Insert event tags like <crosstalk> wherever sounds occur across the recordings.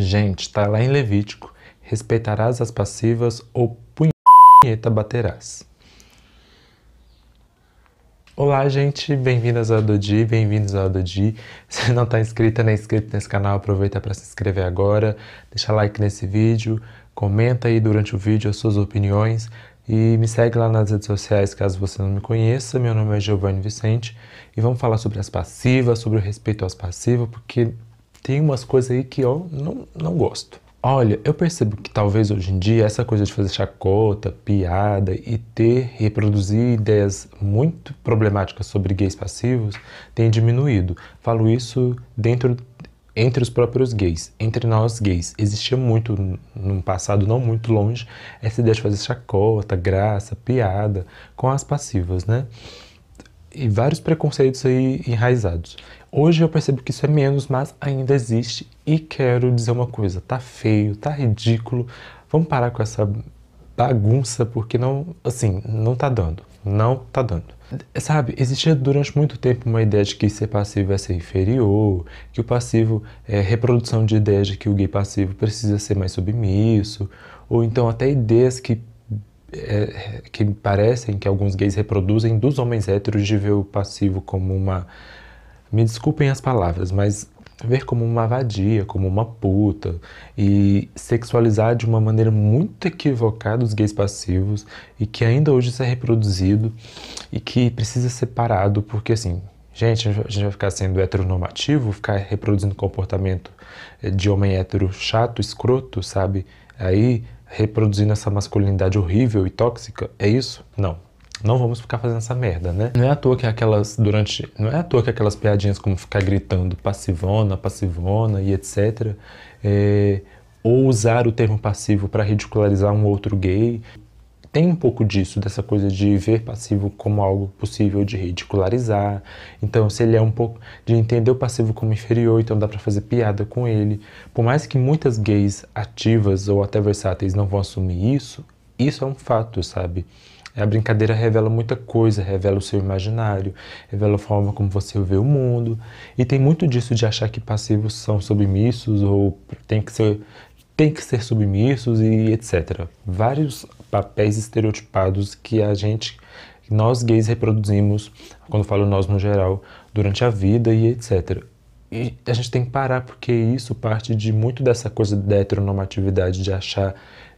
Gente, está lá em Levítico, respeitarás as passivas ou punheta baterás. Olá, gente, bem-vindas ao Dodi, bem-vindos ao Dodi. <laughs> Se não está inscrita nem inscrito nesse canal, aproveita para se inscrever agora, deixa like nesse vídeo, comenta aí durante o vídeo as suas opiniões e me segue lá nas redes sociais caso você não me conheça. Meu nome é Giovanni Vicente e vamos falar sobre as passivas, sobre o respeito às passivas, porque tem umas coisas aí que eu não, não gosto. Olha, eu percebo que talvez hoje em dia essa coisa de fazer chacota, piada e ter, reproduzir ideias muito problemáticas sobre gays passivos tem diminuído. Falo isso dentro entre os próprios gays, entre nós gays. Existia muito, num passado não muito longe, essa ideia de fazer chacota, graça, piada com as passivas, né? e vários preconceitos aí enraizados. Hoje eu percebo que isso é menos, mas ainda existe e quero dizer uma coisa, tá feio, tá ridículo. Vamos parar com essa bagunça porque não, assim, não tá dando, não tá dando. Sabe, existia durante muito tempo uma ideia de que ser passivo é ser inferior, que o passivo é reprodução de ideias de que o gay passivo precisa ser mais submisso, ou então até ideias que é, que parecem que alguns gays reproduzem dos homens héteros de ver o passivo como uma. Me desculpem as palavras, mas ver como uma vadia, como uma puta e sexualizar de uma maneira muito equivocada os gays passivos e que ainda hoje isso é reproduzido e que precisa ser parado porque assim, gente, a gente vai ficar sendo heteronormativo, ficar reproduzindo comportamento eh, de homem hétero chato, escroto, sabe? Aí reproduzindo essa masculinidade horrível e tóxica? É isso? Não. Não vamos ficar fazendo essa merda, né? Não é à toa que aquelas durante, não é à toa que aquelas piadinhas como ficar gritando passivona, passivona e etc, é, ou usar o termo passivo para ridicularizar um outro gay, tem um pouco disso, dessa coisa de ver passivo como algo possível de ridicularizar. Então, se ele é um pouco de entender o passivo como inferior, então dá para fazer piada com ele. Por mais que muitas gays ativas ou até versáteis não vão assumir isso, isso é um fato, sabe? A brincadeira revela muita coisa, revela o seu imaginário, revela a forma como você vê o mundo. E tem muito disso de achar que passivos são submissos ou tem que ser tem que ser submissos e etc. Vários papéis estereotipados que a gente, nós gays reproduzimos, quando falo nós no geral, durante a vida e etc. E a gente tem que parar porque isso parte de muito dessa coisa da heteronormatividade, de achar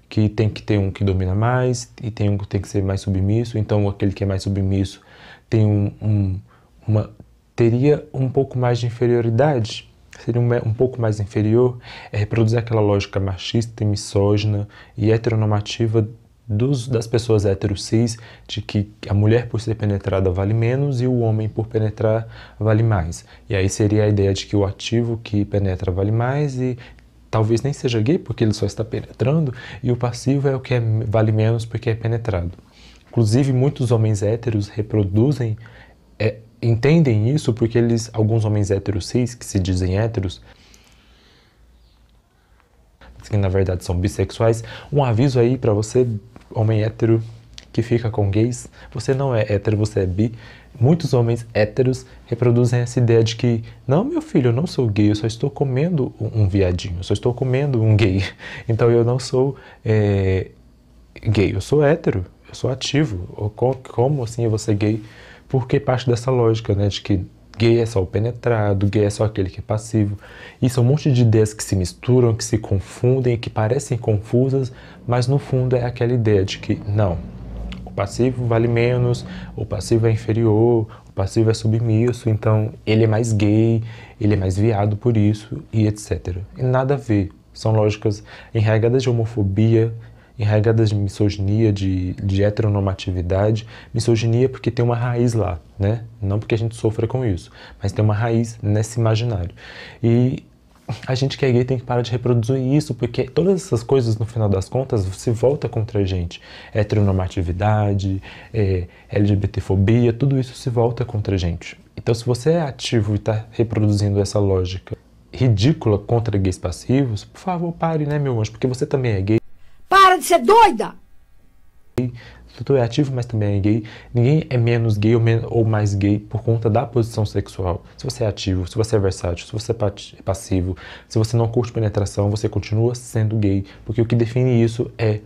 que tem que ter um que domina mais e tem um que tem que ser mais submisso, então aquele que é mais submisso tem um, um uma teria um pouco mais de inferioridade, seria um, um, pouco mais inferior, é reproduzir aquela lógica machista e misógina e heteronormativa dos, das pessoas heterossis de que a mulher por ser penetrada vale menos e o homem por penetrar vale mais. E aí seria a ideia de que o ativo que penetra vale mais e talvez nem seja gay porque ele só está penetrando e o passivo é o que é, vale menos porque é penetrado. Inclusive muitos homens héteros reproduzem é, entendem isso porque eles alguns homens héteros cis que se dizem héteros que na verdade são bissexuais, um aviso aí para você homem hétero que fica com gays, você não é hétero, você é bi. Muitos homens héteros reproduzem essa ideia de que, não, meu filho, eu não sou gay, eu só estou comendo um viadinho, eu só estou comendo um gay. <laughs> Então eu não sou é, gay, eu sou hétero, eu sou ativo. Como, como assim eu vou ser gay? Porque parte dessa lógica, né, de que Gay é só o penetrado, gay é só aquele que é passivo. Isso é um monte de ideias que se misturam, que se confundem, que parecem confusas, mas no fundo é aquela ideia de que não, o passivo vale menos, o passivo é inferior, o passivo é submisso, então ele é mais gay, ele é mais viado por isso e etc. E nada a ver. São lógicas enraigadas de homofobia, enraigadas de misoginia, de, de heteronormatividade. Misoginia porque tem uma raiz lá, né? Não porque a gente sofra com isso, mas tem uma raiz nesse imaginário. E a gente que é gay tem que parar de reproduzir isso, porque todas essas coisas, no final das contas, se volta contra a gente. Heteronormatividade, é, LGBTfobia, tudo isso se volta contra a gente. Então, se você é ativo e está reproduzindo essa lógica ridícula contra gays passivos, por favor, pare, né, meu anjo, porque você também é gay. Para de ser doida! Tanto é ativo, mas também é gay. Ninguém é menos gay ou, ou, mais gay por conta da posição sexual. Se você é ativo, se você é versátil, se você é, é passivo, se você não curte penetração, você continua sendo gay. Porque o que define isso é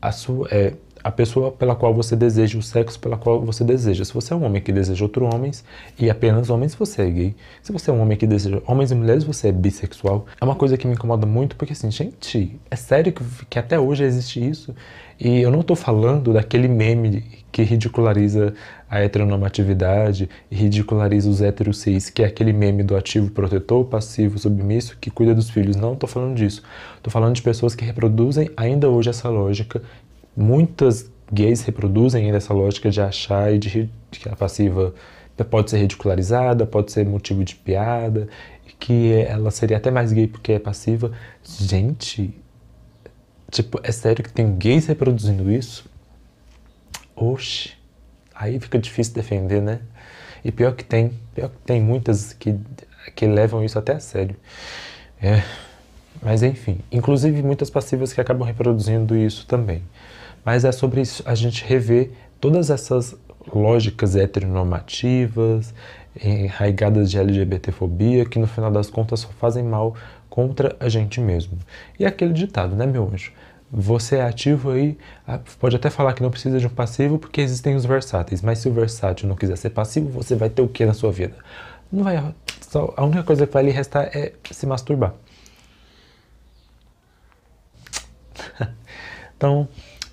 a sua. É a pessoa pela qual você deseja, o sexo pela qual você deseja. Se você é um homem que deseja outro homens e apenas homens, você é gay. Se você é um homem que deseja homens e mulheres, você é bissexual. É uma coisa que me incomoda muito, porque assim, gente, é sério que, que até hoje existe isso? E eu não estou falando daquele meme que ridiculariza a heteronormatividade e ridiculariza os héteros cis, que é aquele meme do ativo protetor, passivo submisso, que cuida dos filhos. Não estou falando disso. Estou falando de pessoas que reproduzem ainda hoje essa lógica muitas gays reproduzem ainda essa lógica de achar e de, de que a passiva pode ser ridicularizada, pode ser motivo de piada, que ela seria até mais gay porque é passiva. Gente, tipo, é sério que tem gays reproduzindo isso? Oxe, aí fica difícil defender, né? E pior que tem, pior que tem muitas que, que levam isso até a sério. É, mas enfim, inclusive muitas passivas que acabam reproduzindo isso também mas é sobre isso, a gente rever todas essas lógicas heteronormativas, enraigadas de LGBTfobia, que no final das contas só fazem mal contra a gente mesmo. E aquele ditado, né, meu anjo? Você é ativo aí, pode até falar que não precisa de um passivo porque existem os versáteis, mas se o versátil não quiser ser passivo, você vai ter o que na sua vida? Não vai, só, a única coisa que vai lhe restar é se masturbar. <laughs> então,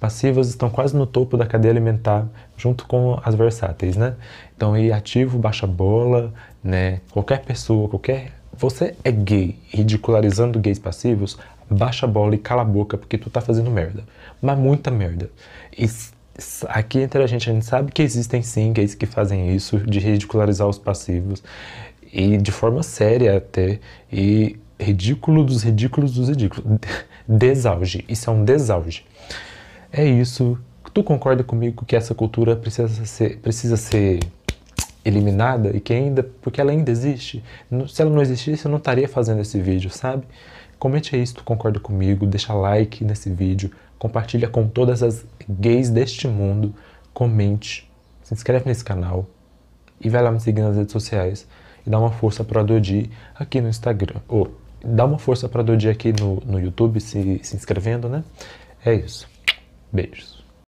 passivas estão quase no topo da cadeia alimentar, junto com as versáteis, né? Então, e ativo, baixa bola, né? Qualquer pessoa, qualquer... Você é gay, ridicularizando gays passivos, baixa bola e cala a boca, porque tu tá fazendo merda. Mas muita merda. E aqui entre a gente, a gente sabe que existem sim gays que fazem isso, de ridicularizar os passivos, e de forma séria até, e ridículo dos ridículos dos ridículos. <laughs> Desauge, isso é um desauge. É isso. Tu concorda comigo que essa cultura precisa ser, precisa ser eliminada e que ainda, porque ela ainda existe. Se ela não existisse, eu não estaria fazendo esse vídeo, sabe? Comente aí se tu concorda comigo, deixa like nesse vídeo, compartilha com todas as gays deste mundo, comente, se inscreve nesse canal e vai lá me seguir nas redes sociais e dá uma força para Dodi aqui no Instagram. Ou dá uma força para Dodi aqui no, no YouTube se, se inscrevendo, né? É isso. Beijos.